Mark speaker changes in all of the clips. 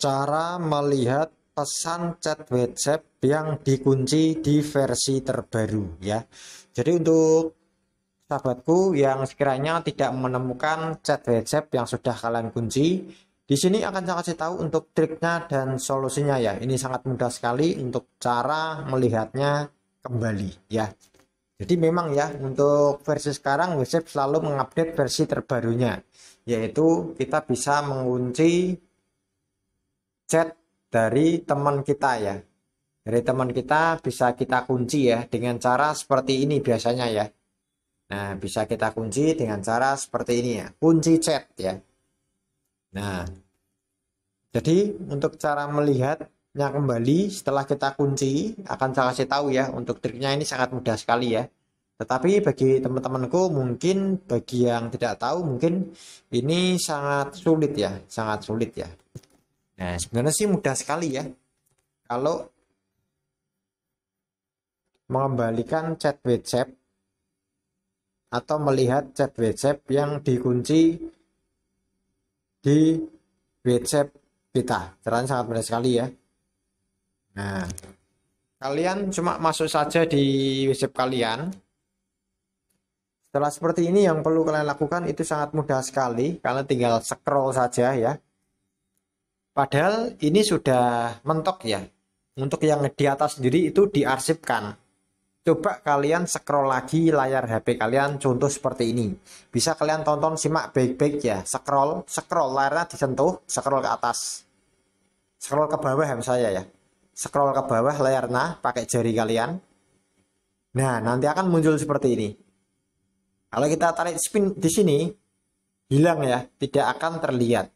Speaker 1: cara melihat pesan chat WhatsApp yang dikunci di versi terbaru ya. Jadi untuk sahabatku yang sekiranya tidak menemukan chat WhatsApp yang sudah kalian kunci, di sini akan saya kasih tahu untuk triknya dan solusinya ya. Ini sangat mudah sekali untuk cara melihatnya kembali ya. Jadi memang ya untuk versi sekarang WhatsApp selalu mengupdate versi terbarunya yaitu kita bisa mengunci chat dari teman kita ya. Dari teman kita bisa kita kunci ya dengan cara seperti ini biasanya ya. Nah, bisa kita kunci dengan cara seperti ini ya. Kunci chat ya. Nah, jadi untuk cara melihatnya kembali setelah kita kunci akan saya kasih tahu ya. Untuk triknya ini sangat mudah sekali ya. Tetapi bagi teman-temanku mungkin bagi yang tidak tahu mungkin ini sangat sulit ya, sangat sulit ya. Nah, sebenarnya sih mudah sekali ya. Kalau mengembalikan chat WhatsApp atau melihat chat WhatsApp yang dikunci di WhatsApp kita. Caranya sangat mudah sekali ya. Nah, kalian cuma masuk saja di WhatsApp kalian. Setelah seperti ini yang perlu kalian lakukan itu sangat mudah sekali. Kalian tinggal scroll saja ya. Padahal ini sudah mentok ya. Untuk yang di atas sendiri itu diarsipkan. Coba kalian scroll lagi layar HP kalian contoh seperti ini. Bisa kalian tonton simak baik-baik ya. Scroll, scroll layarnya disentuh, scroll ke atas. Scroll ke bawah saya ya. Scroll ke bawah layarnya pakai jari kalian. Nah, nanti akan muncul seperti ini. Kalau kita tarik spin di sini, hilang ya, tidak akan terlihat.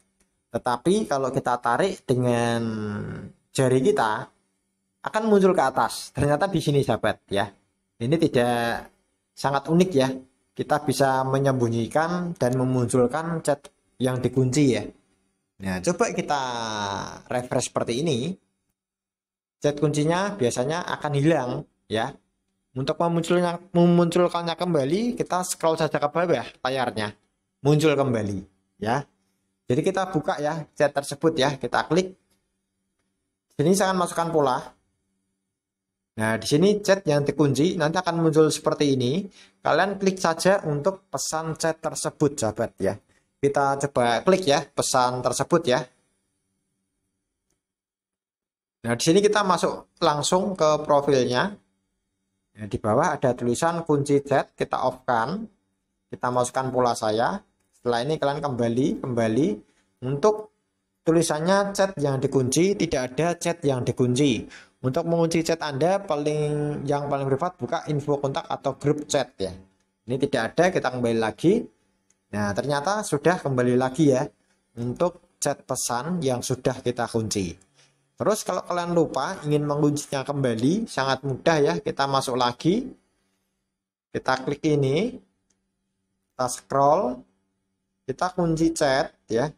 Speaker 1: Tetapi kalau kita tarik dengan jari kita akan muncul ke atas. Ternyata di sini sahabat ya. Ini tidak sangat unik ya. Kita bisa menyembunyikan dan memunculkan cat yang dikunci ya. Nah, coba kita refresh seperti ini. Cat kuncinya biasanya akan hilang ya. Untuk memunculnya, memunculkannya kembali, kita scroll saja ke bawah layarnya. Muncul kembali ya. Jadi kita buka ya chat tersebut ya, kita klik. Di sini saya akan masukkan pola. Nah, di sini chat yang dikunci nanti akan muncul seperti ini. Kalian klik saja untuk pesan chat tersebut, sahabat ya. Kita coba klik ya pesan tersebut ya. Nah, di sini kita masuk langsung ke profilnya. Nah, di bawah ada tulisan kunci chat, kita off-kan. Kita masukkan pola saya. Setelah ini kalian kembali kembali untuk tulisannya chat yang dikunci, tidak ada chat yang dikunci. Untuk mengunci chat Anda paling yang paling privat buka info kontak atau grup chat ya. Ini tidak ada, kita kembali lagi. Nah, ternyata sudah kembali lagi ya untuk chat pesan yang sudah kita kunci. Terus kalau kalian lupa ingin menguncinya kembali, sangat mudah ya. Kita masuk lagi. Kita klik ini. Kita scroll kita kunci chat ya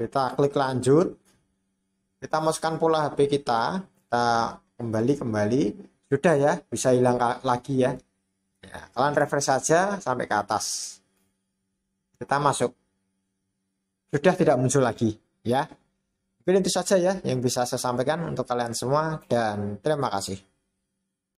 Speaker 1: kita klik lanjut kita masukkan pola HP kita kita kembali kembali sudah ya bisa hilang lagi ya, ya kalian refresh saja sampai ke atas kita masuk sudah tidak muncul lagi ya Mungkin itu saja ya yang bisa saya sampaikan untuk kalian semua dan terima kasih.